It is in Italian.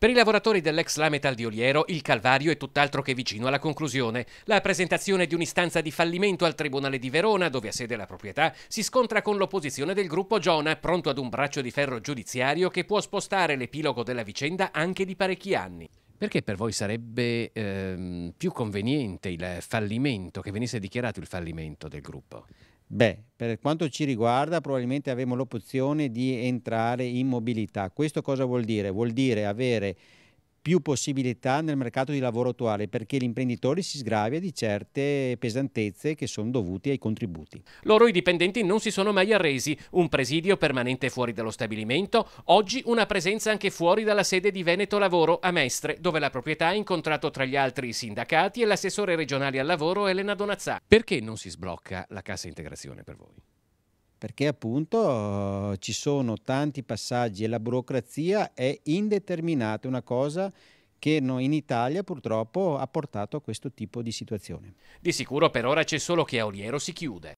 Per i lavoratori dell'ex Lametal di Oliero il calvario è tutt'altro che vicino alla conclusione. La presentazione di un'istanza di fallimento al Tribunale di Verona, dove ha sede la proprietà, si scontra con l'opposizione del gruppo Giona, pronto ad un braccio di ferro giudiziario che può spostare l'epilogo della vicenda anche di parecchi anni. Perché per voi sarebbe ehm, più conveniente il fallimento, che venisse dichiarato il fallimento del gruppo? Beh, per quanto ci riguarda probabilmente avremo l'opzione di entrare in mobilità. Questo cosa vuol dire? Vuol dire avere più possibilità nel mercato di lavoro attuale perché l'imprenditore si sgravia di certe pesantezze che sono dovute ai contributi. Loro i dipendenti non si sono mai arresi, un presidio permanente fuori dallo stabilimento, oggi una presenza anche fuori dalla sede di Veneto Lavoro a Mestre, dove la proprietà ha incontrato tra gli altri i sindacati e l'assessore regionale al lavoro Elena Donazzà. Perché non si sblocca la cassa integrazione per voi? perché appunto ci sono tanti passaggi e la burocrazia è indeterminata, una cosa che in Italia purtroppo ha portato a questo tipo di situazione. Di sicuro per ora c'è solo che a si chiude.